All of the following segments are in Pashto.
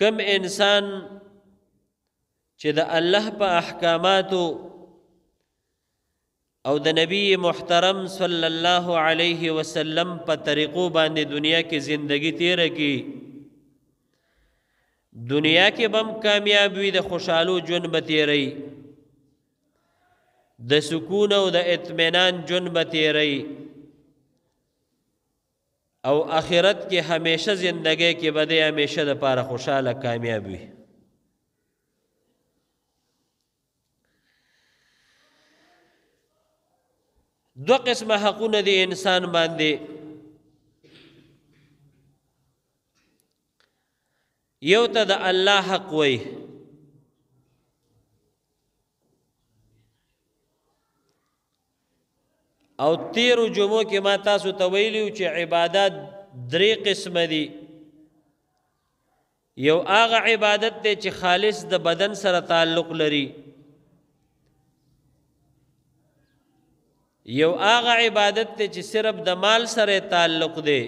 کم انسان چې د الله په احکاماتو او د نبی محترم صلی الله علیه وسلم په طریقو باندې دنیا کې زندگی تیر کی دنیا کې بم کامیاب وي د خوشحالو جون به تیری د سکون او د اطمینان جون به تیری او اخرت کې همیشه زندګۍ کې به دې همیشه د پاره خوشاله کامیاب وي دو قسمه حقونه دی انسان باندې یو ته د الله حق وایي او تیرو جمعو کې ما تاسو ته ویلو چې عبادت درې قسم دي یو هغه عبادت دی چې خالص د بدن سره تعلق لري یو هغه عبادت دی چې صرف د مال سره تعلق دی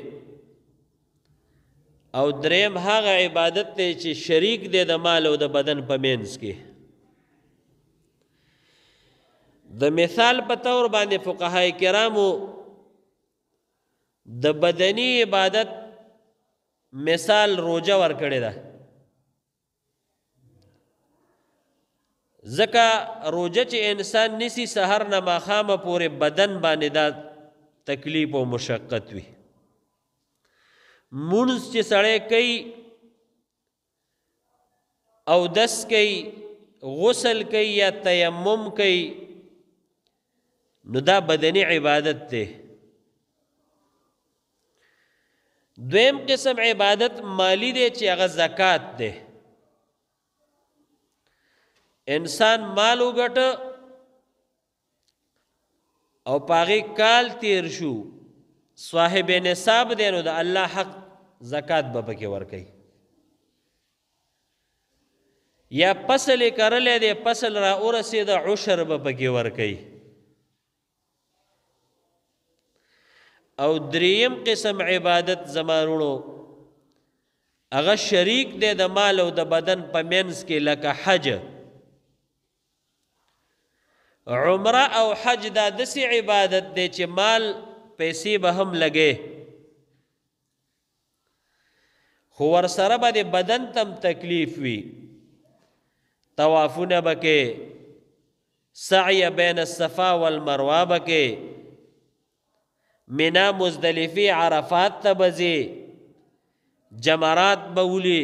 او دریم هغه عبادت دی چې شریک دی د مال او د بدن په مینس کې د مثال په تور باندې فقهای کرامو د بدنی عبادت مثال روزه ور کړی ده زکه روزه چې انسان نسی سحر نه ماخامه پورې بدن باندې دا تکلیف او مشقت وي مونږ چې سړی کوي او دس کوي غسل کوي یا تیمم کوي نو دا بدنی عبادت ته دویم قسم عبادت مالی دی چې هغه زکات دی انسان مال وګټ او پاغي کال تیر شو صاحب نصاب دی نو د الله حق زکات به پکې ورکړي یا فصل کرلې دی فصل را اورسې د عشر به پکې ور کوي او دریم قسم عبادت زمارونو هغه شریک دی د مال او د بدن په منس کې لکه حج عمره او حج دا دسی عبادت دی چې مال پیسې به هم لګي خو ور سره به د بدن تم تکلیف وي طوافونه بکې سعی بین الصفا والمروه بکې منا مزدلفی عرفات ته بځي جمرات بولی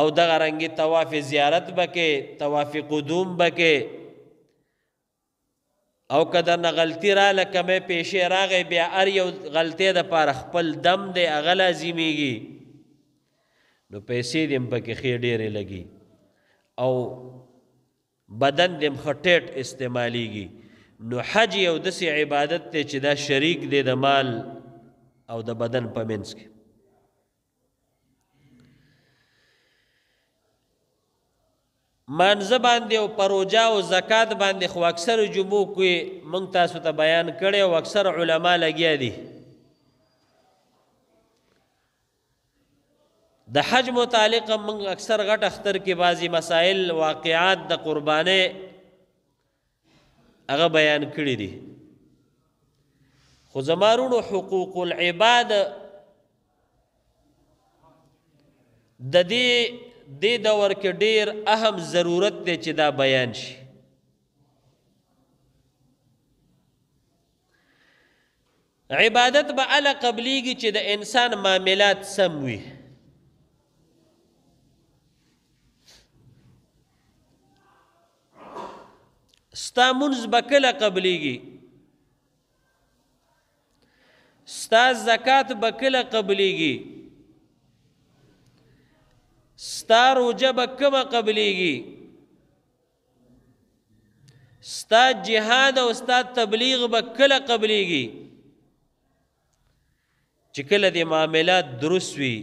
او دغه رنگي طواف زیارت بکې طواف قدوم بکې او کده نه غلطی را لکه مې پیښه راغې بیا ار یو غلطی د پاره خپل دم دی اغلا زميږي نو پیسې دې په کې خې ډېرې لګي او بدن دې مخټېټ استعماليږي نو حج یو دسې عبادت ته چې دا شریک دی د مال او د بدن په منځ کې مانزه باندې او پروجا او زکات باندې خو اکثر جمعو کوي مونږ تاسو ته بیان کړي او اکثر علما لګیا دي د حج متعلق مونږ اکثر غټ اختر کې بعضی مسائل واقعات د قربانه هغه بیان کړی دی خو زمارونو حقوق العباد د دې د دور کې ډیر اهم ضرورت دی چې دا بیان شي عبادت به اله قبلیږي چې د انسان معاملات سم وي ستا منز بکله قبلیږي ستا زکات بکله قبلیږي ستا روجه بکمه قبلیږي ستا جهاد او ستا تبلیغ بکله قبلیږي چې کله د معاملات درست وي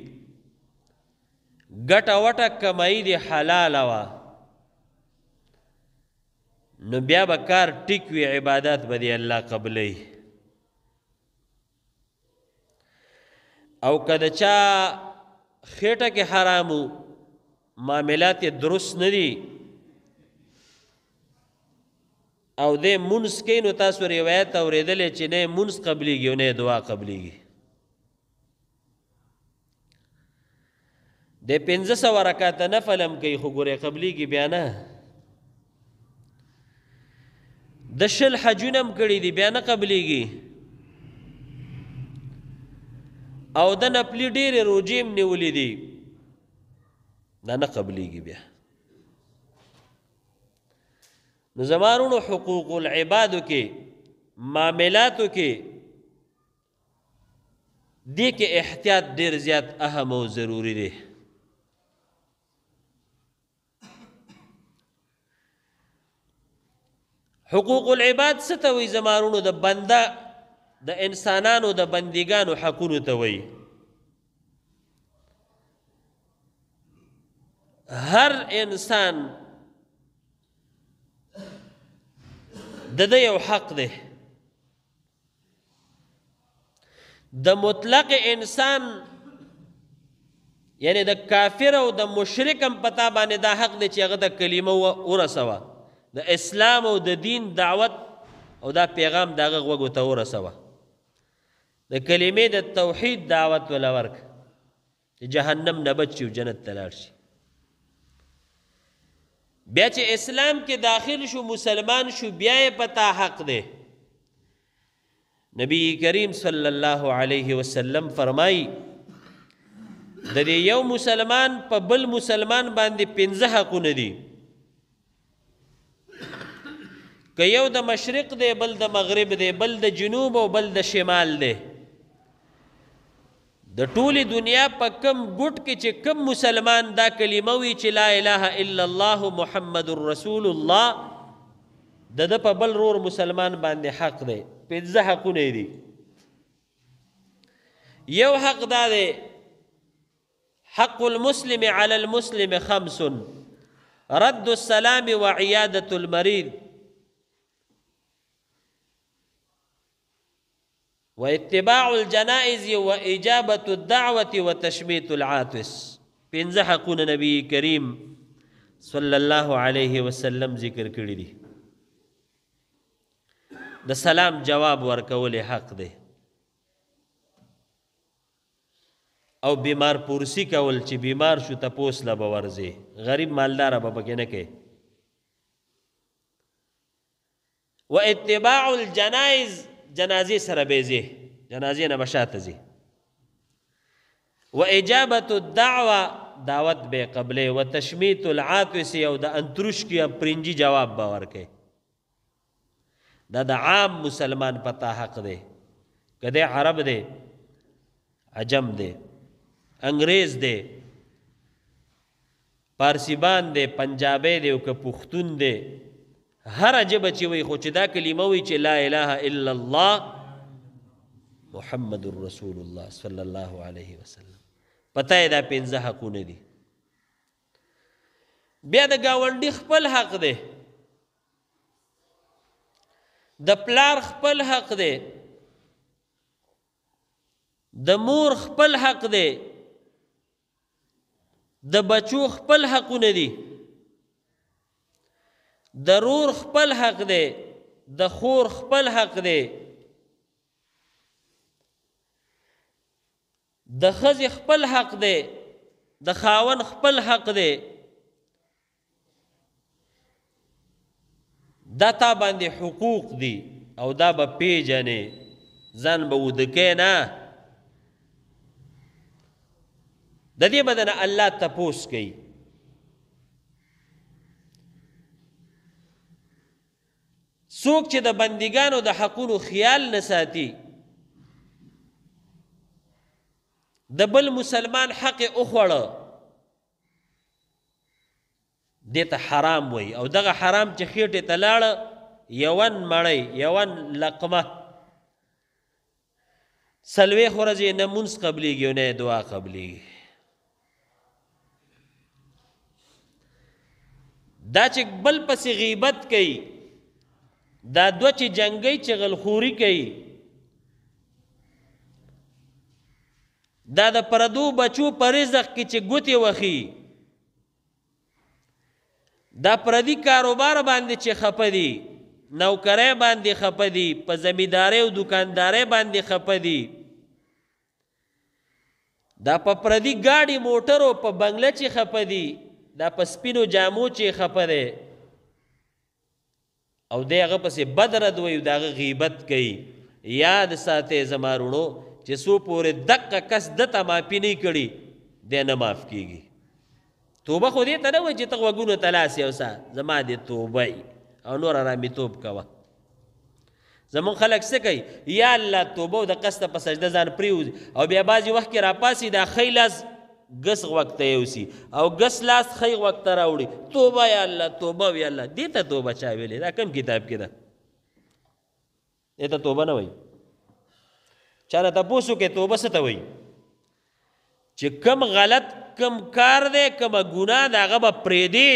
ګټه وټه کمایي د حلال وه نو بیا به کار ټیک وي عبادت به دی الله قبلی او کده چا خېټه کې حرامو معاملات درست نه دي او د مونږ کې نو تاسو روایت اوریدلې چې نه مونږ قبليږي نه دعا قبليږي د 1500 رکعات نفلم کوي خو ګوره قبليږي بیا نه د شل حجونم کړي دي بیا نه قبليږي او د نپلی ډېر روجیم نیولې دي دا نه قبليږي بیا نو زمارونو حقوق العباد کې معاملاتو کې دې کې احتیاط ډېر زیات اهم او ضروری دی حقوق العباد څه ته وي زمارونو د بنده د انسانانو د بندګانو حقونو ته وي هر انسان د د یو حق دی د مطلق انسان یعنی د کافر او د مشرکم پتا باندې دا حق دی چې هغه د کلمه ورسوه د اسلام او د دین دعوت او دا پیغام دغه وګو ته ورسوه د کلمې د توحید دعوت ولا ورک چې جهنم نه بچي او جنت ته لاړ شي بیا چې اسلام کې داخل شو مسلمان شو بیا یې پتا حق دی نبی کریم صلی الله علیه وسلم فرمایي د یو مسلمان په بل مسلمان باندې پنځه حقونه دي که یو د مشرق دی بل د مغرب دی بل د جنوب او بل د شمال دی د ټولي دنیا په کم ګټ کې چې کم مسلمان دا کلمه وی چې لا اله الا الله محمد رسول الله د د په بل رور مسلمان باندې حق دی پنځه حقونه دي یو حق دا دی حق المسلم على المسلم خمس رد السلام وعياده المريض و اتباع الجنائز و اجابت الدعوت و تشمیت العاطس پنځه حقونه نبی کریم صلی الله علیه وسلم ذکر کړی دي د سلام جواب ورکول حق دی او بیمار پورسی کول چې بیمار شو تپوس لا باورځي غریب مالدار به پکې نه کوي و اتباع الجنائز جنازې سره بیزي جنازې نه بشاته زی و اجابت الدعوه دعوت به قبله و تشمیت العاطس او د انتروش کی پرنجي جواب باور کوي دا د عام مسلمان پتا حق دی کده عرب دی عجم دی انګريز دی پارسیبان دی پنجابی دی او که پښتون دی هر عجب چې وي خو چې دا کلمه وي چې لا اله الا الله محمد رسول الله صلی الله علیه وسلم پته دا پنځه حقونه دي بیا د گاونډي خپل حق دی د پلار خپل حق دی د مور خپل حق دی د بچو خپل حقونه دي ضرور خپل حق دی د خور خپل حق دی د خزي خپل حق دی د خاون خپل حق دی دا تا باندې حقوق دي او دا به پیژنې ځان به ودکې نه د دې بدنه الله تپوس کوي څوک چې د بندګانو د حقونو خیال نه ساتي د بل مسلمان حق اوخوړه دته حرام وای او دغه حرام چې خېټه تلاړه یون مړی یون لقمه سلوي خورځي نه مونږ قبليږي نه دعا قبليږي دا چې بل پسې غیبت کوي دا دو چې جنگي چې غلخوري کوي دا د پردو بچو پرېزخ کې چې ګوتې وخی دا پردي کاروبار باندې چې خپدي نوکرې باندې خپدي په زمینداري او دکانداري باندې خپدي دا په پردي گاډي موټرو په بنگله چې خپدي دا په سپینو جامو چې خپده او دی هغه پسې بدرد وي دا غیبت کوي یاد ساته زمارونو چې سو پورې دقه کس د ته معافي نه کړي دی نه معاف کیږي توبه خو دې ته نه وایي چې ته غوږونه تلاسې اوسه زما دې توبه او نور آرامي توب کوه زمون خلک څه کوي یا الله توبه د قصد په سجده ځان پریوز او بیا بازي وخت کې را پاسي دا خیلز ګس وخت یوسی او ګس لاس خی وخت راوړي توبه یا الله توبه یا الله دې ته توبه چا ویلې دا کم کتاب کې ده دې ته توبه نه وایي چانه تاسو کې توبه څه ته وایي چې کم غلط کم کار دی کم ګناه دا غو پرې دی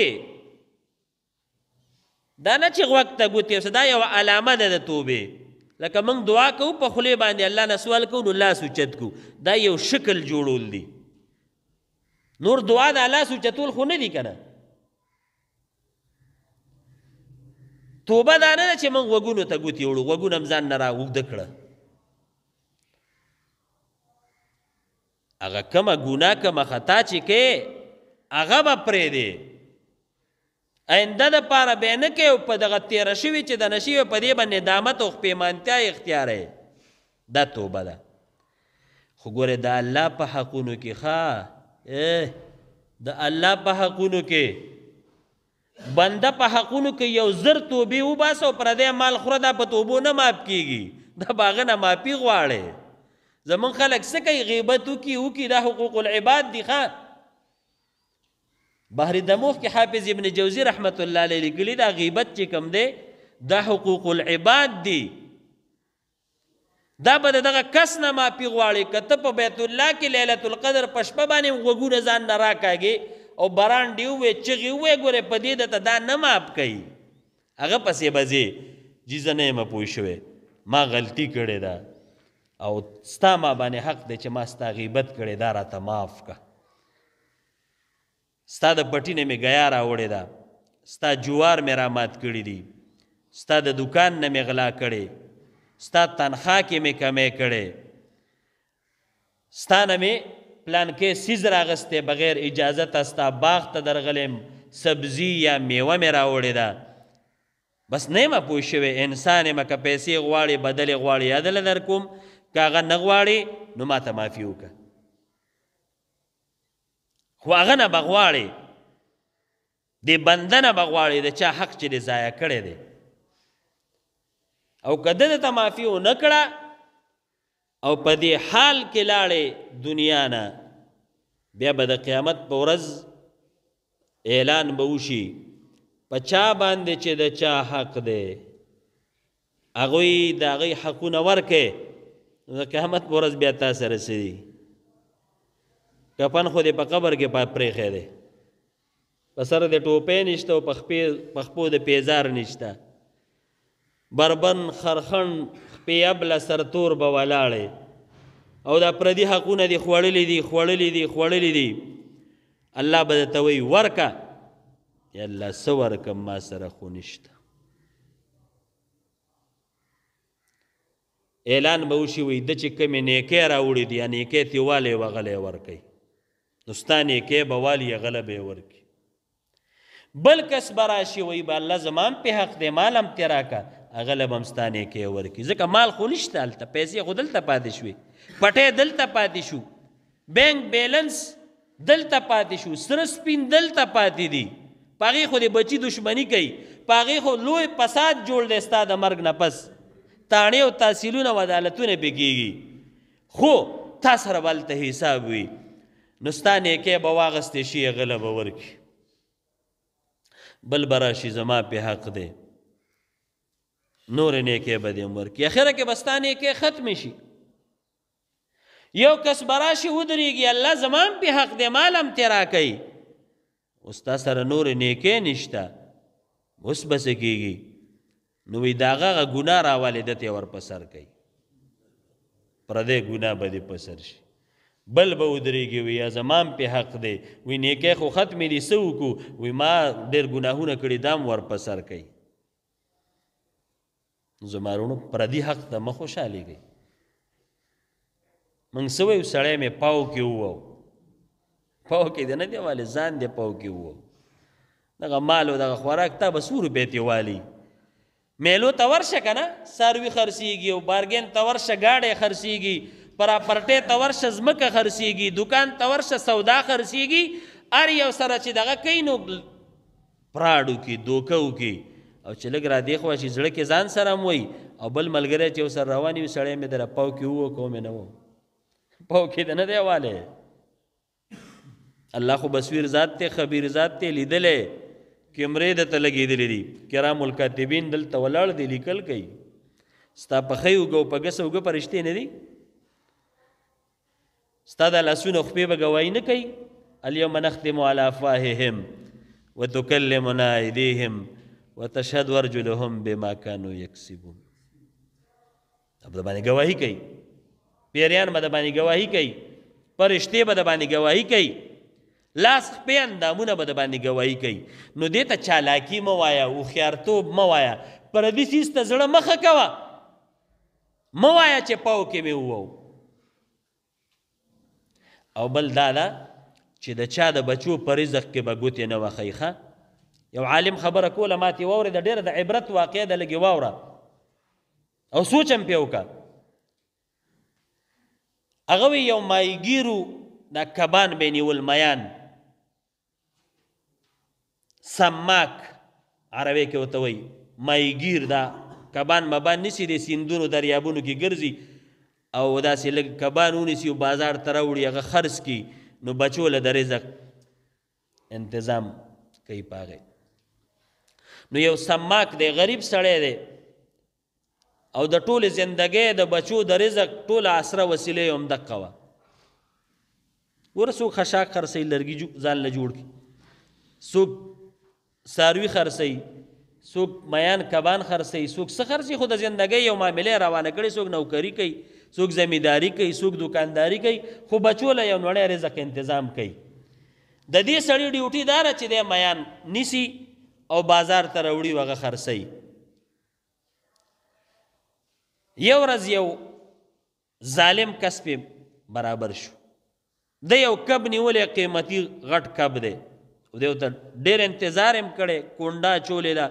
دا نه چې وخت ته ګوتې دا یو علامه ده د توبه لکه موږ دعا کوو په خلی باندې الله نه سوال کوو نو الله سوچت کو دا یو شکل جوړول دی نور دعا د الله سوچتول خو نه دي کنه توبه دا نه چې موږ وګونو ته ګوتی وړو وګونو هم ځان نه راوږده کړه هغه کمه ګناه کمه خطا چې کې هغه به پرې دی آینده د پاره به نه کې او په دغه تیر شوی چې د نشي په دې باندې ندامت او پیمانتیا اختیار دی دا توبه ده خو ګوره د الله په حقونو کې ښه Eh, د الله په حقونو کې بنده په حقونو کې یو زر توبې وباسه او پردی مال خوره دا په توبو نه ماپ کیږي دا باغ نه ماپی غواړي زمون خلک څه کوي غیبت وکي وکي دا حقوق العباد دي ښه بحر دموخ کې حافظ ابن جوزی رحمت الله علیه لیکلی دا غیبت چې کم دی دا حقوق العباد دی دا به دغه کس نه مافي غواړي کته په بیت الله کې ليله القدر پشپه باندې وګونه ځان نه راکاږي او باران دی وې چغي وې ګوره په دې دته دا نه ماپ کوي هغه پسې بځي جیزنه مې پوي شوې ما غلطي کړې ده او ستا ما باندې حق دی چې ما ستا غیبت کړې دا راته معاف کا ستا د پټی نه مې غیا راوړې ده ستا جوار مې را مات کړې دي ستا د دکان نه مې غلا کړې ستا تنخوا کې مې کمې کړې ستانه مې پلان کې سیز راغستې بغیر اجازه ته ستا باغ ته درغلم سبزی یا میوه مې راوړې ده بس نه ما پوه شوې انسان یې مکه پیسې غواړي بدلې غواړي عدل در کوم که هغه نه غواړي نو ما ته معافي وکړه خو هغه نه به غواړي د بنده نه به غواړي د چا حق چې دی ضایع کړی دی او کده د تمافی و نکړه او په دې حال کې لاړې دنیا نه بیا به د قیامت په ورځ اعلان به وشي په چا باندې چې د چا حق دی هغوی د هغوی حقونه ورکې نو د قیامت په ورځ بیا تا سره څه دي کفن خو دې په قبر کې پات پرېښی دی په سر د ټوپې نشته او په خپې په خپو د پیزار نشته بربن خرخن پیاب لسرتور به ولاړې او دا پردي حقونه دي خوړلې دي خوړلې دي خوړلې دي الله به ته وی ورکا یا الله سو ورکا ما سره خو نشته اعلان به وشي وي د چې کمی نیکې راوړي دي یا نیکې تیوالې وغلې ورکي نو ستا نیکې به والي غلبې ورکي بل کس براشي وي به الله زمان په حق دی مالم تیرا کا هغه له بمستانې کې ورکی ځکه مال خو نشته هلته پیسې خو دلته پاتې شوې پټې دلته پاتې شو بینک بیلنس دلته پاتې شو سره سپین دلته پاتې دي پاغې خو د بچي دشمنی کوي پاغې خو لوی فساد جوړ دی ستا د مرګ نه پس تاڼې او تحصیلونه او عدالتونه پې کېږي خو تا سره به هلته حساب وي نو ستا نیکې به واغستې شي هغه له به ورکړي بل براشي زما په حق دی نور نیکه به دې عمر کې اخره کې بستانه کې ختم شي یو کس براشي ودرېږي الله زمان په حق دې مالم تیرا کوي استاد سره نور نیکه نشته اوس بس کېږي نو وی داغه ګنا راولې د ته ور پسر کوي پر دې ګنا به دې پسر شي بل به ودرېږي وی زمان په حق دې وی نیکه خو ختم دي سو کو وی ما ډېر ګناهونه کړی دام ور پسر کوي زمارونو پردي حق ته مخ خوشاليږي موږ سوې سړې مې پاو کې وو پاو کې دنه دی والي ځان دی پاو کې وو دغه مالو دغه خوراک ته بسور بیتي والی میلو تور شه کنه سروي خرسيږي او بارګین تور شه گاډه خرسيږي پراپرټه تور شه زمکه خرسيږي دکان تور شه سودا خرسيږي ار یو سره چې دغه کینو پراډو کې دوکو کې او چې لګ را دی خو چې زړه کې ځان سره موي او بل ملګری چې سر رواني وسړې مې در پاو کې وو کوم نه وو پاو کې نه دی والے الله خو بصیر ذات ته خبير ذات ته لیدلې کمرې د ته لګېدلې دي کرام الکاتبین دلته ولاړ دي لیکل کوي ستا په خې وګو په ګس وګو پرشتې نه دي ستا د لاسونو خپې به گواہی نه کوي الیوم نختم علی افواههم وتکلمنا ایدیهم وتشهد ورجلهم بما كانوا يكسبون اب د باندې گواہی کوي پیریان به د باندې گواہی کوي پرشته به د باندې گواہی کوي لاس په اندامونه به د باندې گواہی کوي نو دې ته چالاکی مو وایا او خیارتوب مو وایا پر دې سیس ته زړه مخه کوا مو وایا چې پاو کې مې وو او بل دادا چې د چا د بچو پر رزق کې به ګوتې نه وخیخه یو عالم خبره کوله ما تی ووري د ډیره د عبرت واقع د لګي واوره او سوچم پیوکا هغه یو مایګیرو دا کبان بینول میان سماک عربی کې وته وای مایګیر دا کبان مبان نسی د سیندونو دریابونو کې ګرځي او دا سې لګ کبانونی سی بازار ته راوړي هغه خرڅ کی نو بچول د رزق انتظام کوي پاغه نو یو سماک دی غریب سړی دی او د ټول زندګۍ د بچو د رزق ټول اسره وسیله هم دقه وا ورسو خشاک خرسي لرګي جو ځان له جوړ کی سوق ساروي خرسي سوق میان کبان خرسي سوق سخرسي خود زندګۍ یو معاملې روانه کړي سوق نوکری کوي سوق زمینداری کوي سوق دکانداری کوي خو بچو له یو نړۍ رزق تنظیم کوي د دې سړی ډیوټي دار چې د میان نسی او بازار ته راوړي وغه خرڅي یو ورځ یو ظالم کس په برابر شو د یو کب نیولې قیمتي غټ کب دی دیو ته ډېر انتظار هم کړي کونډا چولې دا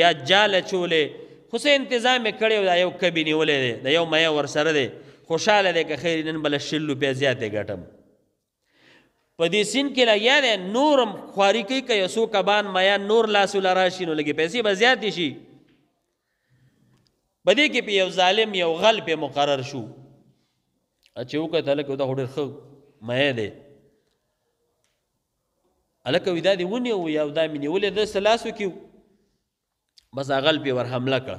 یا جال چولې خو سه انتظام کړي دا یو کبي نیولې دی دا یو مې ور سره دی خوشاله دی که خیر نن بل شلو په زیاتې ګټم په دې سین کې لا یاره نورم خواري کوي که یو سو کبان میا نور لاس لراشي نو لګي پیسې به زیات شي بده کې په یو ظالم یو غل په مقرر شو اچھا یو کته لکه دا هډر خو مې ده الکه ودا دی ونی او یو دا منی ولې د سلاسو کې بس غل په ور حمله کړه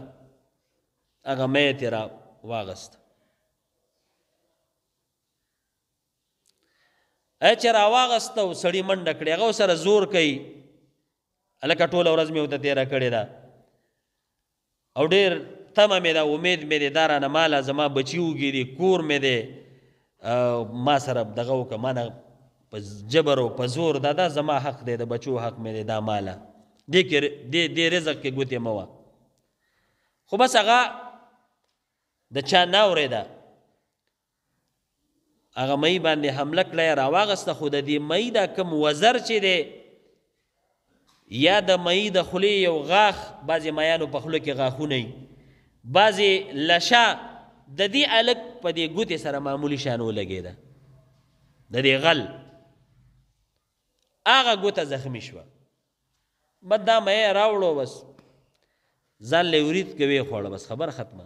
هغه مې تیرا واغست اچ راواغست او سړی منډه کړي هغه سره زور کوي الکه ټول ورځ مې وته تیرا کړي دا او ډیر تمه مې دا امید مې دا را نه مال زما بچیوږي دي کور مې دي ما سره دغه وک ما په جبر او په زور دا دا زما حق دی د بچو حق مې دی دا مالا دې کې دې دې رزق کې ګوتې موا خو بس هغه د چا ناورې ده هغه مې باندې حمله کړې راواغسته خود دې مې دا کم وزر چې دی یا د مې د خلی یو غاخ بعضی مایانو په خلو کې غاخونه بعضی لشا د دې الک په دې ګوتې سره معمولی شانو لګیدا د دې غل هغه ګوته زخمی شوه بد دا مې راوړو بس ځان له ورید کوي خوړ بس خبر ختمه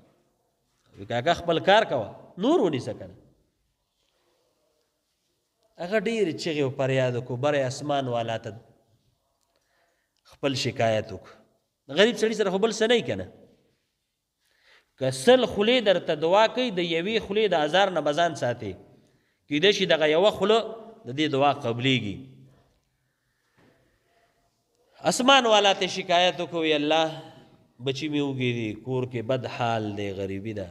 کاکا خپل کار کوه نور ونی سکنه هغه ډیر چغې او پریاد کو بر اسمان والا ته خپل شکایت وک غریب سړی سره خپل سنې کنه کسل خلی درته دعا کوي د یوې خلی د هزار نه بزان ساتي کیدې شي دغه یو خلو د دې دعا قبليږي اسمان والا ته شکایت کوي الله بچی میوږي کور کې بد حال دی غریبی ده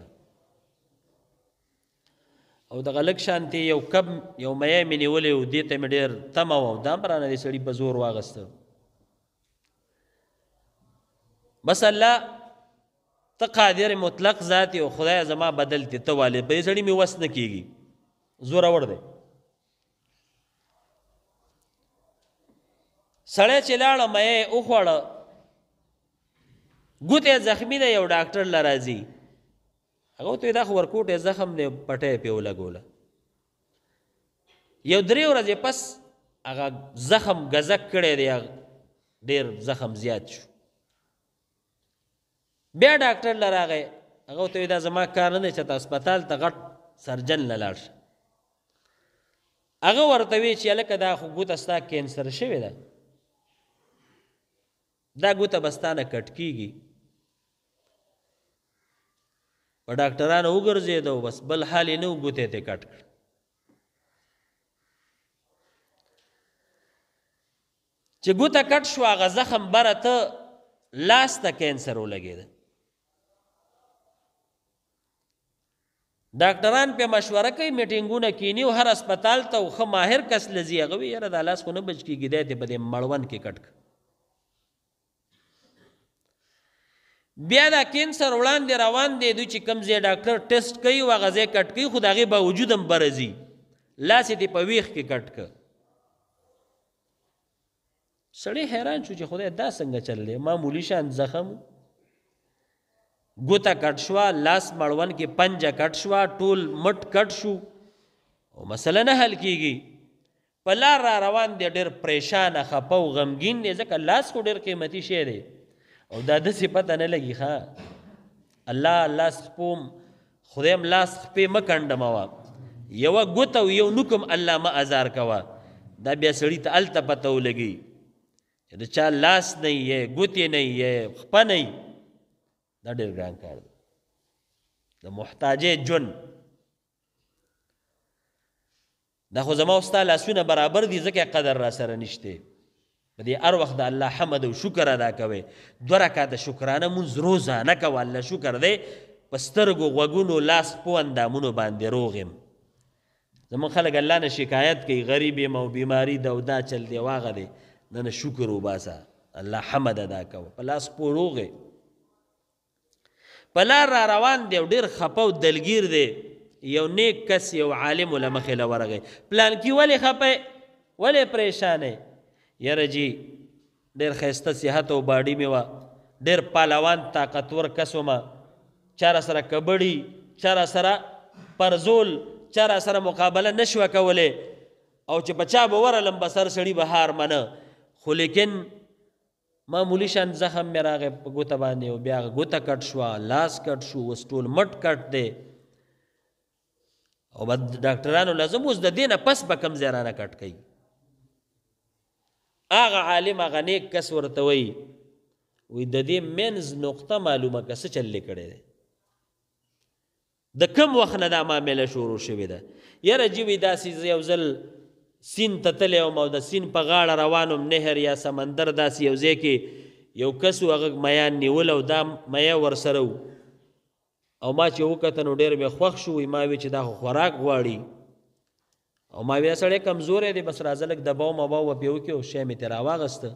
او دغه لک شانتي یو کب یو مې منیولې او دې ته مې ډېر تم او دا برانه دې سړي په زور واغسته بس الله ته قادر مطلق ذات او خدای زما بدل ته ته والي به سړي مې وس نه کیږي زور اور دی سړی چې لاړه مې او خوړه ګوتې زخمی دی یو ډاکټر لراځي هغه ته دا خو ورکوټه زخم نه پټه په ولګوله یو درې ورځې پس هغه زخم غزک کړي دی ډیر زخم زیات شو بیا ډاکټر لراغه هغه ته دا زما کار نه چې تاسو هسپتال ته غټ سرجن نه لاړ هغه ورته وی چې لکه دا خو ګوت استا کینسر شوی ده دا ګوت بستانه کټ کیږي په ډاکټرانو وګرځېد او بس بل حال یې نه ګوتې ته کټ کړ چې ګوته کټ شو هغه زخم بره ته لاس ته کینسر ولګېده ډاکټران په مشوره کوي میټینګونه کینی او هر هسپتال ته خو ماهر کس لزی هغه یې را د لاس خو نه بچ کیږي دی په دې مړوند کې کټک بیا دا کینسر وړاندې روان دی دوی چې کمزې ډاکټر ټیسټ کوي و غزه کټ کوي خو داغه باوجود هم برزي لاس دې په ویخ کې کټ ک سړی حیران شو چې خدای دا څنګه چللې معمولی شان زخم ګوتا کټ شو لاس مړون کې پنجه کټ شو ټول مټ کټ شو او مسله نه حل کیږي په لار را روان دی ډېر پریشان خپو غمگین دی ځکه لاس خو ډېر قیمتي شی دی او دا د صفت نه لګي ښا الله الله سپوم خدایم لاس په مکنده ما یو غوت او یو نکم الله ما ازار کوا دا بیا سړی ته الته پته ولګي دا چا لاس نه یې غوت نه یې خپ نه دا ډېر ګران کار دی د محتاجې جن دا خو زما استاد لاسونه برابر دي ځکه قدر را سره نشته بدې هر وخت د الله حمد او شکر ادا کوي دوه رکعات شکرانه مونږ روزانه کوي الله شکر دی پسترګو غوګونو لاس په اندامونو باندې روغم زمون خلک الله نه شکایت کوي غریب مو بیماری دودا چل دی واغه دی نه شکر وباسه الله حمد ادا کوي په لاس په روغه په لار را روان دی ډیر خپو دلگیر دی یو نیک کس یو عالم لمخه لورغه پلان کی ولی خپه ولی پریشانه یره جی ډیر خیسته صحت او باډي مې و ډیر پهلوان طاقتور کس وم چار سره کبډي چار سره پرزول چار سره مقابله نشو کوله او چې بچا به ورلم بسر سړی به هار منه خو لیکن معمولی شان زخم مې راغې په ګوته باندې او بیا ګوته کټ شو لاس کټ شو وسټول مټ کټ دی او بد ډاکټرانو لازم اوس د دینه پس به کم زیرانه کټ کړي اغه عالم غنیک کس ورته وي وي د دې منز نقطه معلومه کس چل لیکړي ده د کم وخت نه دا معاملې شروع شوې ده یره جیوی داسې یو ځل سین ته تلې او مو د سین په غاړه روانم نهر یا سمندر داسې یو ځای کې یو کس هغه میان نیول او دا مې ور سره او ما چې وکړه نو ډېر مې خوښ شو ما وی چې دا خوراک غواړي او ما ویل سړی کمزورې دی بس راځه لږ دباو ما باو پیو کې او شی مې تیر واغسته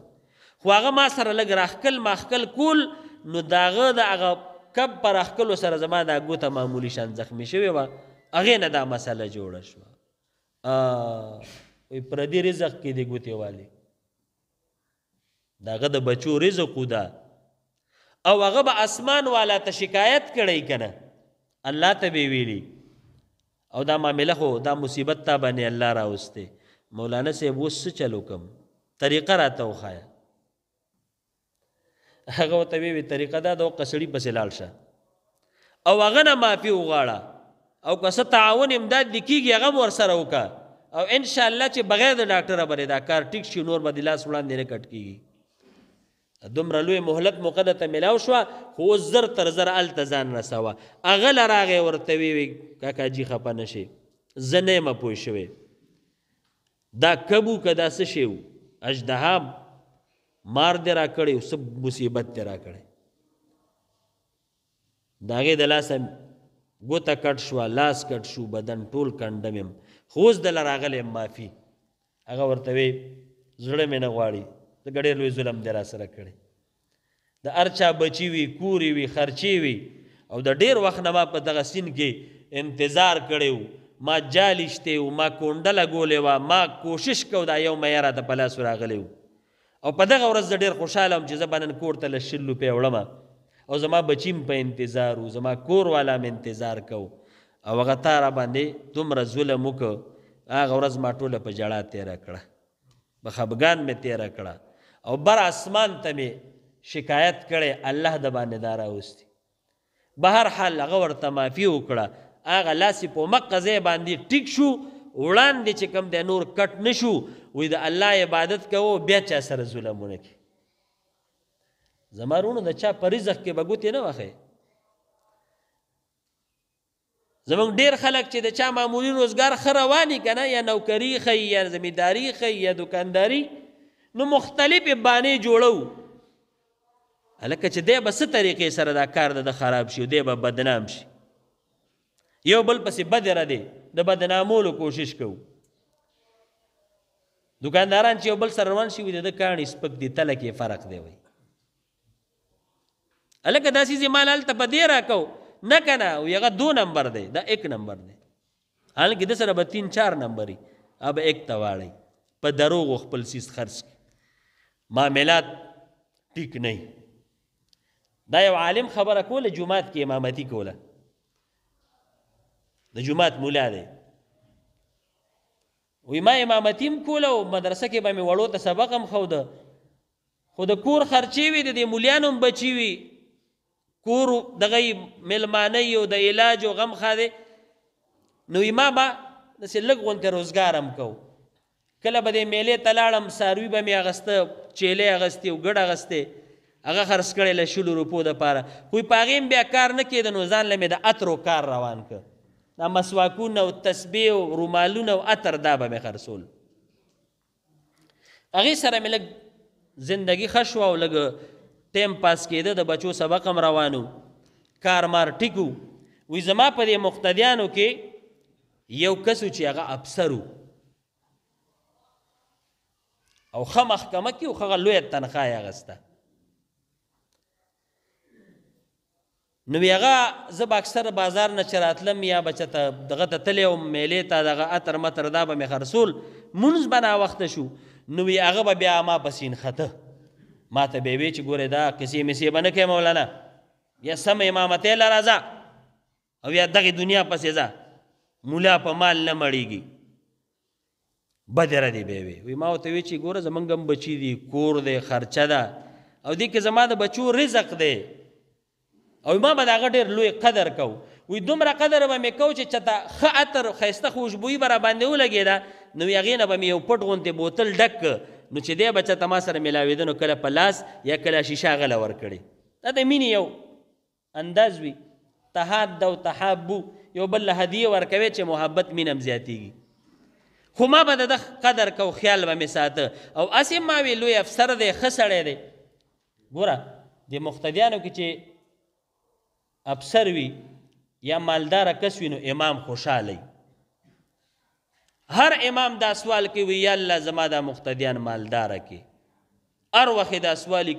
خو هغه ما سره لږ راخکل ماخکل کول نو داغه د هغه کب پر راخکلو سره زما دا ګوته معمولی شان زخمی شوی و هغه نه دا مسله جوړه شو ا پر دې رزق کې دی ګوتې والی داغه د بچو رزق دا او هغه به اسمان والا ته شکایت کړی کنه الله ته ویلی او دا معامله خو دا مصیبت تا باندې الله راوسته مولانا صاحب وس چلو کم طریقه راته وخایا هغه ته وی طریقه دا د قصړی پسې لاړ شه او هغه نه معافي وغواړه او که څه تعاون امداد لیکيږي هغه ور سره وکا او ان شاء الله چې بغیر د ډاکټر باندې دا کار ټیک شي نور بدلاس وړاندې نه کټ کیږي دومره لوی مهلت مقدت ملاو شو خو زر تر زر ال تزان رسوا اغل راغه ورته وی کاکا جی خپه نشي زنه م پوي شوی دا کبو کدا څه شیو اجدها مار دې را کړی سب مصیبت دې را کړی داغه د لاس ګوته کټ شو لاس کټ شو بدن ټول کندمم خوز د لراغله معافي هغه ورته وی زړه مې نه غواړي ځکه ډېر لوی ظلم دی را سره کړی د ارچا بچی وي کوري وي خرچی وي او د ډېر وخت نه ما په دغه سین کې انتظار کړی و ما جال شته و ما کونډله ګولې وه ما کوشش کو دا یو مې راته په لاس راغلی و او په دغه ورځ زه ډېر خوشحاله وم چې زه به نن کور ته لس شل روپۍ وړم او زما بچیم په انتظار و زما کور والا م انتظار کو او هغه تا را باندې دومره ظلم وکړ هغه ورځ ما ټوله په جړا تیره کړه بخبګان مې تیره کړه او بر اسمان ته می شکایت کړي الله د باندې دارا وستي بهر حال هغه ورته معافي وکړه هغه لاسې په مقزه باندې ټیک شو وړاندې چې کم د نور کټ نشو وې د الله عبادت کوو بیا چا سره ظلمونه کوي زمارونو د چا پرېزخ کې بګوتې نه وخه زمونږ ډیر خلک چې د چا معمولی روزګار خروانی کنه یا نوکری خي یا زمینداری خي یا دکانداری نو مختلف بانی جوړو الکه چې دی به څه طریقې سره دا کار د خراب شي دی به بدنام شي یو بل پسې بد را دی د بدنامولو کوشش کوو دکانداران چې یو بل سره روان شي د کاڼي سپک دی تله کې فرق دی وای الکه داسې زمال هلته په دې راکو نه کنه او هغه دو نمبر دی دا ایک نمبر دی حالانکه د سره به تین چار نمبري اب ایک ته واړئ په دروغو خپل سیس خرڅ معاملات ټیک نه دا یو عالم خبره کوله جمعات کې امامتی کوله د جمعات مولا دی وی ما امامتیم کوله او مدرسه کې به مې وړو ته سبق هم خو د خو د کور خرچې وي د مولیانو هم بچي وي کور دغه ملمانه یو د علاج او غم خاله نو ما به د سلګ غونته روزګار هم کوو کله به د میلې تلاړم ساروی به می اغسته چیلې اغسته او ګډ اغسته هغه خرڅ کړي له شلو روپو د پاره خو پاغیم بیا کار نه کید نو ځان لمه د اترو کار روان ک دا مسواکونه او تسبیح او رومالونه او اتر دا به می خرصول هغه سره ملک زندگی خشوه او لګ ټیم پاس کېده د بچو سبق هم روانو کار مار ټیکو وې زما په دې مقتدیانو کې یو کسو چې هغه افسرو او خه محکمه کې او خه لوی تنخواه یې غسته نو هغه زب اکثر بازار نه چراتلم یا بچته دغه ته تلې او میلې ته دغه اتر متر دا به مې خرصول مونږ بنا وخت شو نو هغه به بیا ما پسین خته ما ته به وی چې ګوره دا کسی مسې بنه کې مولانا یا سم امامته لرازا او یا دغه دنیا پسې ځه مولا په مال نه مړیږي بدره دی به وي وی ما ته وی چې ګوره زمونږ هم بچی دی کور دی خرچه ده او دې کې زما د بچو رزق دی او ما به داغه ډیر لوی قدر کو وی دومره قدر به مې کو چې چته ښه عطر ښایسته خوشبویي به راباندې ولګېده نو هغې نه به مې یو پټ غوندې بوتل ډک نو چې دی بچه ته ما سره میلاوېده نو کله په لاس یا کله شیشه غله ورکړې دا د مینې یو انداز وي تحاد او تحابو یو بل له هدیه ورکوي چې محبت مینه هم زیاتیږي خو ما به د قدر کو خیال به می ساته او اسې ما وی لوی افسر دی خسړې دی ګوره د مختدیانو کې چې افسر وي یا مالدار کس وي نو امام خوشاله هر امام دا سوال کوي وی یا الله زما دا مختدیان مالدار کې هر وخت دا سوال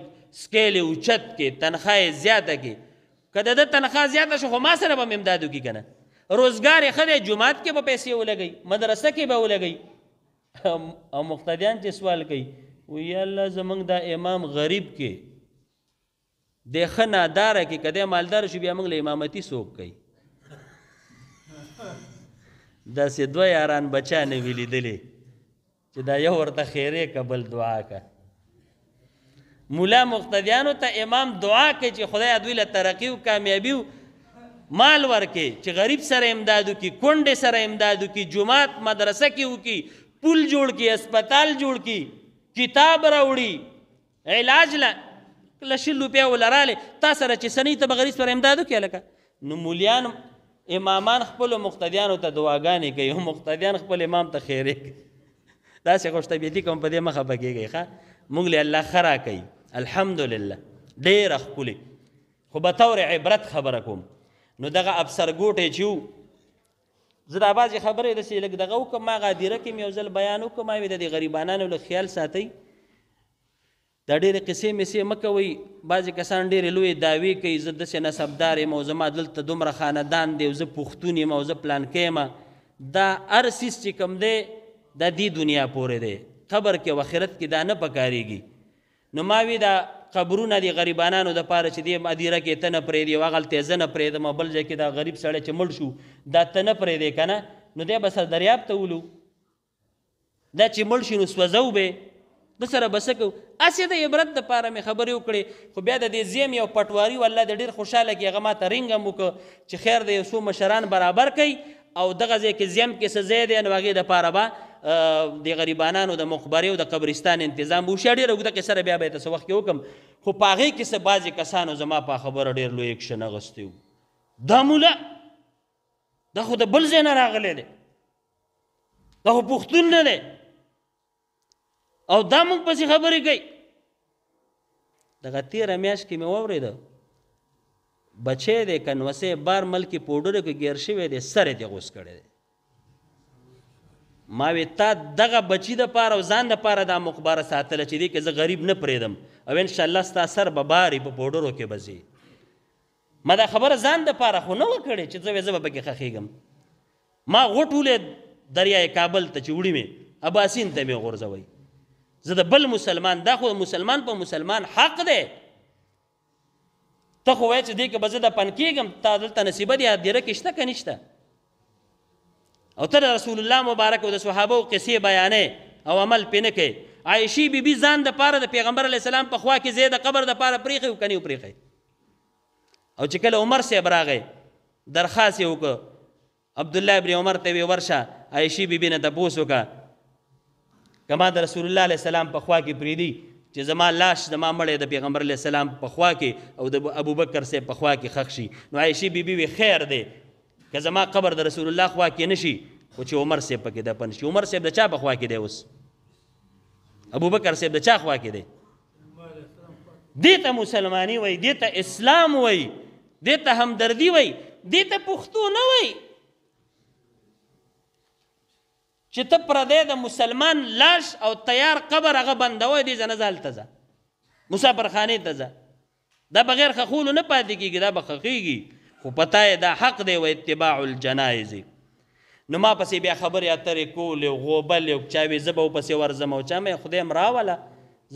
سکیل اوچت کې تنخواه زیاته کې کله د تنخواه زیاته شو خو ما سره به امدادو کې کنه روزګار یې خدای جمعات کې به پیسې ولګي مدرسه کې به ولګي او مقتدیان چې سوال کوي وی الله زمنګ دا امام غریب کې د خنادار کې کده مالدار شو بیا موږ له امامتی سوق کوي دا سه دوه یاران بچا نه ویلیدلې چې دا یو ورته خیره قبل دعا کا مولا مقتدیانو ته امام دعا کوي چې خدای دوی له ترقی او کامیابی مال ورکې چې غریب سره امدادو کی کونډې سره امدادو کی جماعت مدرسه کې وکي پل جوړ کی هسپتال جوړ کی کتاب راوړي علاج لا لشل روپیا ولراله تا سره چې سنې ته بغریب سره امدادو کې لکه نو مولیان امامان خپل مقتدیانو ته دعاګانې کوي او مقتدیان خپل امام ته خیره کوي دا څه خوش طبيعتي کوم په دې مخه بګيږي ښا مونږ له الله خرا کوي الحمدلله ډېر خپل خو به تور عبرت خبره کوم نو دغه افسرګوټی چې زه دا بعضې خبرې داسې لږ دغه وکړم ما غادیره کې مې یو ځل بیان وکړم ما د دې غریبانانو له خیال ساتئ دا ډېرې قصې مسې مه کوئ بعضې کسان ډېرې لویې دعوې کوي زه داسې نسبدار یم او زما دلته دومره خاندان دی او زه پښتون یم او زه پلانکی یم دا هر څیز چې کوم دی دا دې دنیا پورې دی قبر کې او آخرت کې دا نه پکارېږي نو ما وی دا قبرونه دي غریبانانو د پاره چې دی مدیره کې تنه پرې دی واغل تیزه نه پرې د مبل ځکه دا غریب سړی چې مړ شو دا تنه پرې دی کنه نو دی بس دریاب ته ولو دا چې مړ شي نو سوځو به د سره بس کو اسې د عبرت د پاره مې خبرې وکړې خو بیا د دې زیم یو پټواری والله د ډیر خوشاله کې هغه ما ته رنګ مو چې خیر دی سو مشران برابر کړي او دغه ځای کې زیم کې سزې دی نو هغه د پاره به د غریبانانو د مخبري او د قبرستان تنظیم وو شړې وروګه کې سره بیا به تاسو وخت وکم خو پاغه کې سه بازي کسانو زما په خبره ډیر لوی اکشن اغستیو دا مولا دا خو د بل ځای نه راغلی دی دا خو پښتون نه دی او دا موږ پسې خبرې کوي دغه تیره میاشت کې مې واورېده بچې د کنوسه بار ملکی پوډره کې ګیر شوی دی سره دی غوس کړی دی ما وی تا دغه بچی د پاره او ځان د پاره دا مخبره ساتل چې دی که زه غریب نه پرېدم او ان شاء الله ستا سر به باري په پوډرو کې بزي ما دا خبره ځان د پاره خو نه وکړې چې زه زه به پکې خخېږم ما غټولې دریای کابل ته چې وړې مې اباسین ته مې غورځوي زه د بل مسلمان دا خو مسلمان په مسلمان حق دی ته خو وای چې دې کې بزه د پن کېږم تا دلته نصیبه دی هدیره کې شته که نشته او تر رسول الله مبارک او د صحابه او قصې بیانې او عمل پینه کې عائشی بی بی ځان د پاره د پیغمبر علی السلام په خوا کې زید قبر د پاره پریخي او کني پریخي او چې کله عمر سه براغه درخواست یې وکړه عبد الله ابن عمر ته وی ورشه عائشی بی بی نه تبوس وکړه کما د رسول الله علی السلام په خوا کې پریدي چې زما لاش زما مړې د پیغمبر علی السلام په خوا کې او د ابوبکر سه په خوا کې خښ شي نو عائشی بی بی وی خیر دی که زما قبر د رسول الله خوا کې نشي خو چې عمر صاحب پکې دفن شي عمر صاحب د چا په خوا کې دی اوس ابو بکر صاحب د چا خوا کې دی دې ته مسلمانی وای دې ته اسلام وای دې ته همدردی وای دې ته پښتون وای چې ته پردې د مسلمان لاش او تیار قبر هغه بندوي دې ځنه ځال ته ځه مسافرخانه ته ځه دا بغیر خخول نه پاتې کیږي دا بخخیږي خو پتا دا حق دی و اتباع الجنایز نو ما پسې بیا خبرې اترې کولې غوبل یو چاوي زبو پسې ورزم او چا مې خدای مراوله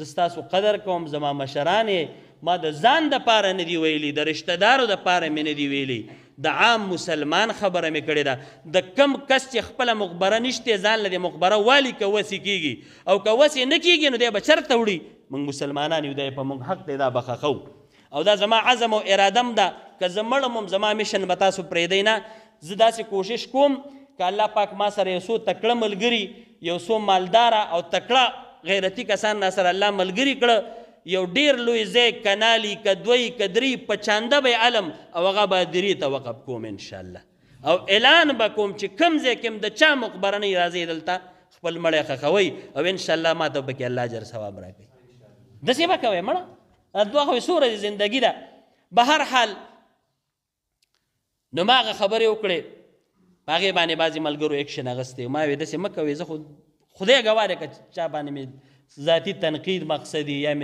زستاسو قدر کوم زما مشرانې ما د ځان د پاره نه دی ویلي د رشتہ دارو د پاره مې نه دی ویلي د عام مسلمان خبره مې کړې ده د کم کس چې خپل مخبره نشته ځان لري مخبره والی که وسی کیږي او که وسی نه کیږي نو دی به چرته وړي موږ مسلمانان یو دی په موږ حق دی دا بخخو او دا زما عزم او ارادم ده که زه مړم زما میشن به تاسو پرېږدئ نه زه داسې کوشش کوم که الله پاک ما سره یو څو تکړه ملګري یو څو مالداره او تکړه غیرتي کسان را سره الله ملګري کړه یو ډیر لوی ځای کنالی کدوی کدری په چانده به علم او هغه به دری ته وقف کوم ان شاء الله او اعلان به کوم چې کم ځای کې د چا مقبره نه راځي دلته خپل مړی خخوي او ان شاء الله ما ته به کې الله اجر ثواب راکړي دسې به کوي مړه دوه خو سوره زندگی ده به هر حال نو ما هغه خبرې وکړې هغې باندې بعضې ملګرو اکشن اخیستی ما وې داسې مه کوې زه خو خدای ګواه دی که چا باندې مې ذاتی تنقید مقصدی یا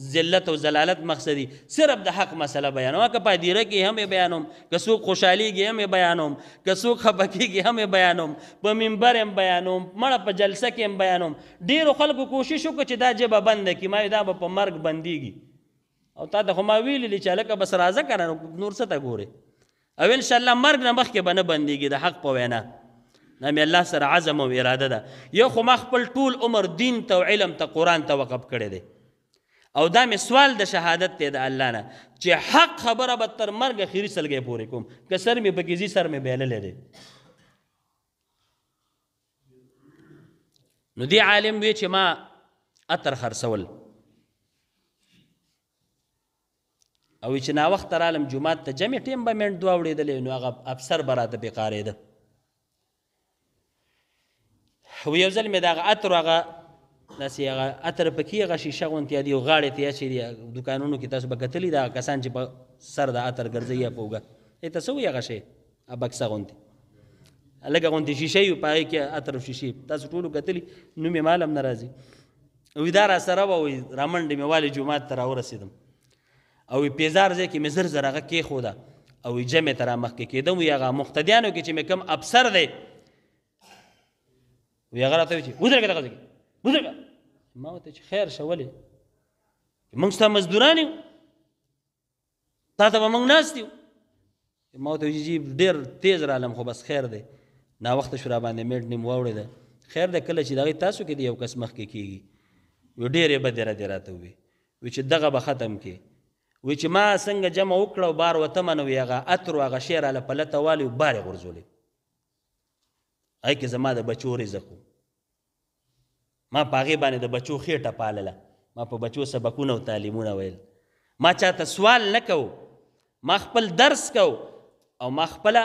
ذلت او ذلالت مقصدی صرف د حق مسله بیانوم که پادیره کې هم بیانوم که څوک خوشحالیږي هم بیانوم که څوک خفه کېږي هم بیانوم په منبر هم بیانوم مړه په جلسه کې هم بیانوم ډیرو خلکو کوشش وکړه چې دا ژبه بنده کړي ما دا به په مرګ بندیږي او تا ته خو ما ویلي چې هلکه بس راځه که نه نور څه ته ګورې او انشاءالله مرګ نه مخکې به نه بندیږي د حق په وینا دا مې الله سره عزم او اراده ده یو خو ما خپل ټول عمر دین ته او علم ته قران ته وقف کړی دی او دا مې سوال د شهادت ته د الله نه چې حق خبره به تر مرګ خیری سلګې پورې کوم که سر مې بګیزي سر مې بیللې دی نو دی عالم وی چې ما اتر خرڅول او چې نا وخت رالم جمعه ته جمع ټیم به منډ دوه وړېدلې نو هغه افسر براته بیقارېده و یو ځل مې دغه عطر هغه داسې هغه عطر پکې هغه شیشه غونتیا دی او غاړې ته یې چې دوکانونو کې تاسو به کتلی دا کسان چې په سر د عطر ګرځي یا پوګه ای ته څه وایي هغه شی بکسه غونتې لګه غونډې شیشه یو پای کې اتر شیشه تاسو ټولو کتلی نو می مالم ناراضي وې دار سره و رامنډ می والي جمعه تر ورسیدم او پیزار ځکه کې مزر زرغه کې خوده او جمع تر مخ کې کېدم یو هغه مختدیانو کې چې مې کم افسر دی وی هغه راته چې ودرګه دغه ځکه ودرګه ما وته چې خیر شولې موږ ستا مزدوران یو تا ته به موږ ناست یو ما وته چې ډیر تیز رالم خو بس خیر دی نا وخت شو را باندې میډ نیم واوړې ده خیر ده کله چې دغه تاسو کې دی یو کس مخ کې کیږي یو ډیره به دره دره ته وي و چې دغه به ختم کې و چې ما څنګه جمع وکړو بار وته منو یغه اتر وغه شیر له پلته والی بار غرزولې هغه کې زما د بچو رزق ما پاغه باندې د بچو خېټه پالله ما په بچو سبقونه او تعلیمونه ویل ما چاته سوال نکو ما خپل درس کو او ما خپل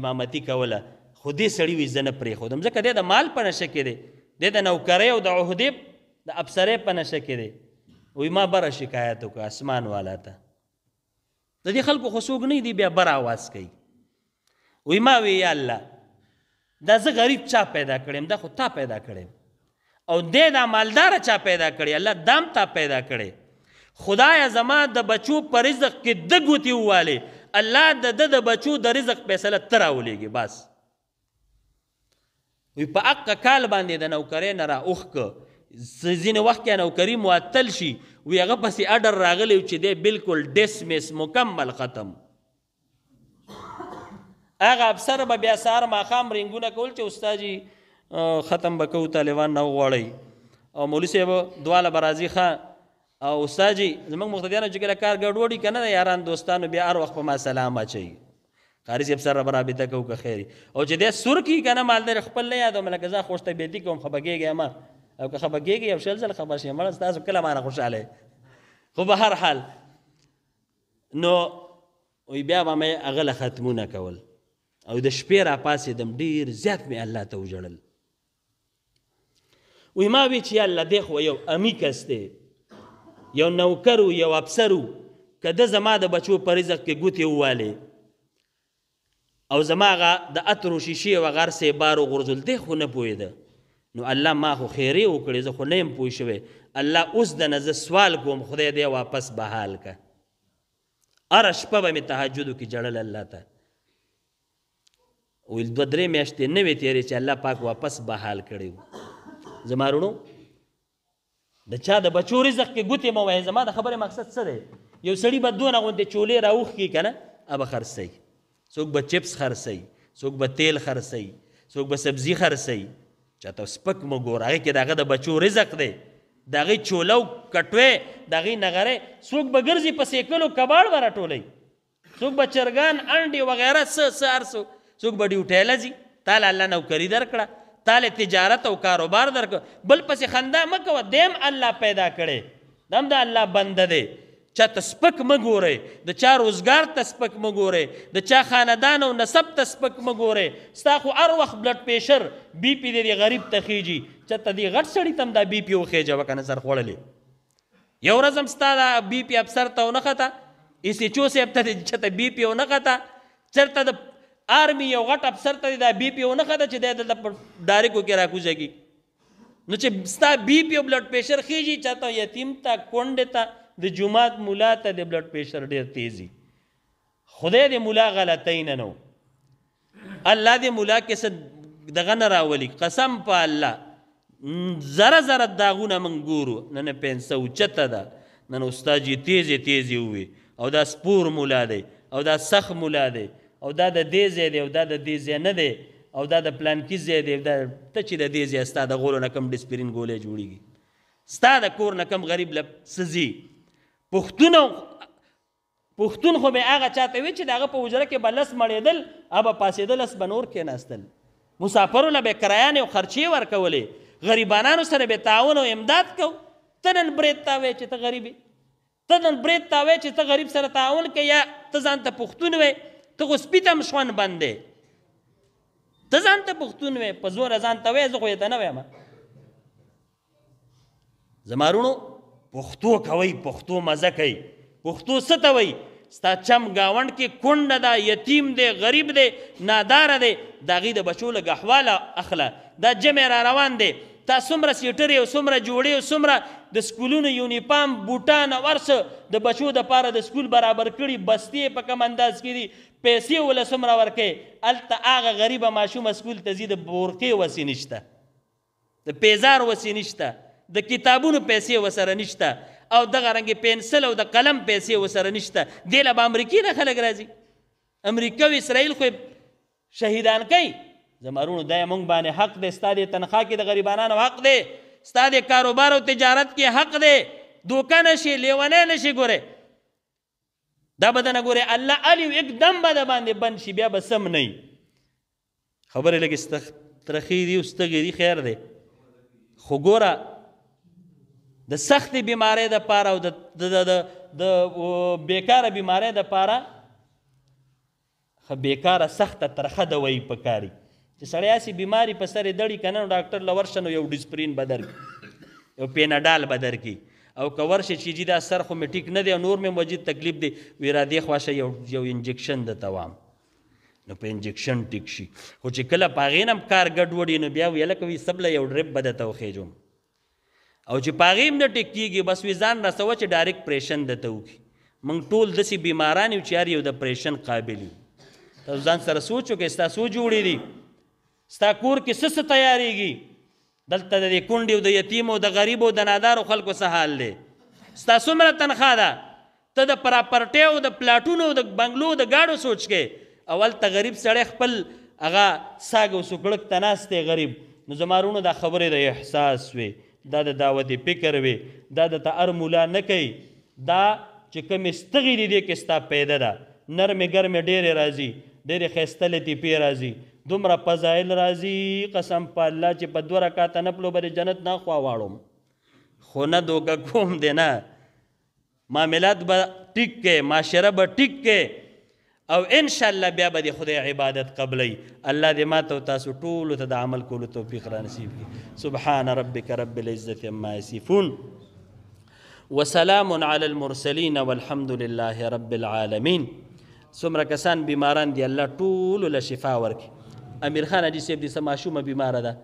امامتی کوله خودی سړی وي زنه پرې خودم ځکه د مال په نشه کې دی د نوکرۍ او د عہدې د افسرې په نشه کې دی وی ما بره شکایت وکړه اسمان والا ته د دې خلکو خصوګ نه دی بیا بره आवाज کوي وی ما وی یا الله دا زه غریب چا پیدا کړم دا خو تا پیدا کړم او دې دا مالدار چا پیدا کړی الله دام تا پیدا کړی خدای زما د بچو پر رزق کې د ګوتی واله الله د د بچو د رزق فیصله تر اولېږي بس وی په اق کال باندې د نوکرې نه را اوخک زین وخت کې نوکری معطل شي وی هغه پسې اډر راغلی چې دی بالکل ډسمس مکمل ختم هغه افسر به بیا سار ماخام رنګونه کول چې استاد جی ختم بکو طالبان نه غواړي او مولوی صاحب دواله برازي خان او استاد جی زمنګ مقتدیانو چې کله کار ګډوډي کنه یاران دوستانو بیا هر وخت په ما سلام اچي قاری صاحب سره رابطه کو که خیر او چې د سر کی کنه مالدار خپل نه یادو ملکه زه خوشته بیتی کوم خبګیږي ما او که خبګیږي او شل زل خبر شي مړ تاسو کله ما نه خوشاله خو به هر حال نو وی بیا به مې اغله ختمونه کول او د شپې را پاسېدم ډیر زیات مې الله ته وژړل وی ما وی چې الله دی خو یو امیکس دی یو نوکر و یو افسر و که ده زما د بچو په رزق کې ګوتې ووالې او زما هغه د عطرو شیشې وغار سې بار وغورځول دی خو نه پوهېده نو الله ما خو خیرې وکړې زه خو نه یم پوه شوی الله اوس د نه زه سوال کوم خدای دی واپس بحال که هره شپه به مې تهجدو کې جړل الله ته ویل دوه درې میاشتې نه وې تیرې چې الله پاک واپس بحال کړی و زما رونو د چا د بچو رزق کې ګوتې مه وایه زما د خبرې مقصد څه دی یو سړي به دونه غوندې چولې راوښکي که نه هغه به خرڅوي څوک به چپس خرڅوي څوک به تیل خرڅوي څوک به سبزي خرڅوي چاته سپک مو ګور هغې کې د هغه د بچو رزق دی د هغې چوله او کټوې د هغې نغرې څوک به ګرځي په سیکلو کباړ به راټولی څوک به چرګان انډې وغیره څه څه هر څه څوک به ډیوټی لځي تا له الله نوکري درکړه تا له تجارت او کاروبار درکړه بل پسې خندا مه کوه دیم الله پیدا کړی دم د الله بنده دی چا تسپک مګوره د چا روزګار تسپک مګوره د چا خاندان او نسب تسپک مګوره ستا خو هر وخت بلډ پریشر بی پی دې غریب تخیجی چا ته دې غټ سړی تم دا بی پی وخېجه وکنه سر خوړلې یو ورځ هم ستا دا بی پی افسر ته ونخته ایسی چو سیب ته چې ته بی پی ونخته چرته د آرمی یو غټ افسر ته دا بی پی ونه خده چې د دلته ډایرکو کې راکوځي نو چې ستا بی پی او بلډ پریشر خيږي چاته یتیم ته کونډه ته د جمعات مولا ته د بلډ پریشر ډیر تیزی خدای دې مولا غلطین نه نو الله دې مولا کې څه دغه نه راولي قسم په الله زره زره داغونه من ګورو نن پنسو چته ده نن استاد تیزی تیزی وي او دا سپور مولا دی او دا سخ مولا دی او دا د دې ځای دی او دا د دې ځای نه دی او دا د پلان کې ځای دی دا ته چې د دې ځای ستا د غولو نه کم ډسپرین ګولې جوړیږي ستا د کور نه کم غریب لب سزي پښتون پښتون خو به هغه چاته وي چې دغه په وجره کې بلس مړېدل ابه پاسېدل اس بنور کې ناستل مسافرو له به کرایانه او خرچي ورکولې غریبانانو سره به تعاون او امداد کو تنن برېت تا وې چې ته غریبي تنن برېت تا وې چې ته غریب سره تعاون کې یا ته ځان ته پښتون وې ته خو سپی تم شون بندې ته ځان ته پښتون وې په زور ځان ته وې زه خو یې ته نه وایم زمارونو پښتو کوي پښتو مزه کوي پښتو څه ته وایي ستا چم گاوند کې کونډه ده یتیم دی غریب دی نادار دی دا غي د بچو لګ احواله اخله دا جمع را روان دی تا څومره سیټر یو څومره جوړې او څومره د سکولونو یونیفام بوټان ورس د بچو د پاره د سکول برابر کړي بستي په کم انداز کې دي پیسې ول سمره ورکې الته هغه غریب ماشوم مسکول ته زید بورقې وسی نشته د پیزار وسی نشته د کتابونو پیسې وسره نشته او دغه رنګ پنسل او د قلم پیسې وسره نشته د له امریکای نه خلک راځي امریکا او اسرائیل خو شهیدان کوي زمارونو د مونږ باندې حق د استادې تنخوا کې د غریبانو حق دی استاد کاروبار او تجارت کې حق دی دوکان شي لیوانه نشي ګوره دا بدن ګوره الله علی یک دم به د باندې بند شي بیا به سم نه خبره لګي ستخ ترخی دی واستګی دی خیر دی خو ګوره د سخت بیماری د پاره او د د د د بیکاره بیماری د پاره خ بیکاره سخت ترخه د وی پکاري چې سړی اسی بیماری په سره دړي کنه ډاکټر لورشنو یو ډیسپرین بدر یو پیناډال بدر کی او کور شي چې جی دا سر خو می ټیک نه دی نور می مجید تکلیف دی ویرا دی خواشه یو یو انجکشن د توام نو په انجکشن ټیک شي خو چې کله پاغینم کار ګډوډی نو بیا ویل کوي سبله یو ډریپ بده تو خېجوم او چې پاغیم نه ټیک کیږي بس وی ځان رسو چې ډایرک پریشن دته وکی منګ ټول دسی بیماران یو چار یو د پریشن قابلیت تاسو ځان سره سوچو کې تاسو جوړی دي ستا کور کې سس تیاریږي دلته د کونډیو د یتیمو د غریبو د نادارو خلکو څه حال دی ستا څومره تنخواه ده ته د پراپرټۍ او د پلاټونو د بنگلو د گاډو سوچ کې اول ته غریب سړی خپل هغه ساګ او سکړک تناسته غریب نو زمارونو دا خبره د احساس وي دا د دعوت فکر وي دا د تار مولا نه کوي دا چې کوم استغی دي کې ستا پیدا ده نرمه ګرمه ډېره راځي ډېره خېستلې تی پی راځي دومره فضایل راځي قسم په الله چې په دوه رکعاته نفلو باندې جنت نه خوا واړم خو نه دوکه کوم دی نه معاملات به ټیک کې معاشره به ټیک کې او ان شاء الله بیا به د خدای عبادت قبلي الله دې ماته او تاسو ټول ته د عمل کولو توفیق را نصیب کړي سبحان ربک رب العزت عما یصفون وسلام علی المرسلین والحمد لله رب العالمین څومره کسان بیماران دي الله ټول له شفا ورکړي امیر خان حاجي صاحب دې سماشومه بیماره ده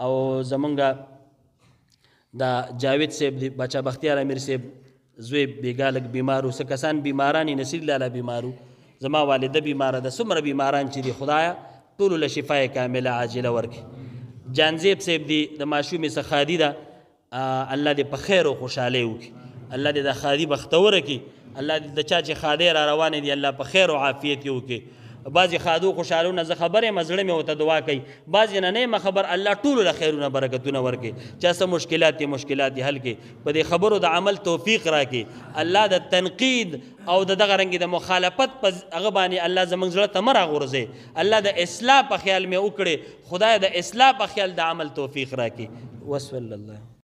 او زمونږ دا جاوید صاحب دی بچا بختیار امیر صاحب زوی بیګالک بیمارو څه کسان بیمارانی نصیر لاله بیمارو زما والده بیماره ده څومره بیماران چې دی خدایا ټول له شفای کامله عاجله ورکړي جانزیب صاحب دی د ماشومې څخه خادي ده الله دې په خیر او خوشاله وکړي الله دې د خادي بختوره کړي الله دې د چا چې خادي را روان دي الله په خیر او عافیت یو کې بعضی خادو خوشالونه زه خبره مزړه مې وته دعا کوي بعضی نه نه خبر الله ټول له خیرونه برکتونه ورکي چا څه مشکلات دي مشکلات دي حل کې په دې خبرو د عمل توفیق راکې الله د تنقید او د دغه رنګ د مخالفت په هغه باندې الله زمنګ زړه ته مرا غورځي الله د اصلاح په خیال مې وکړي خدای د اصلاح په خیال د عمل توفیق راکې وصلی الله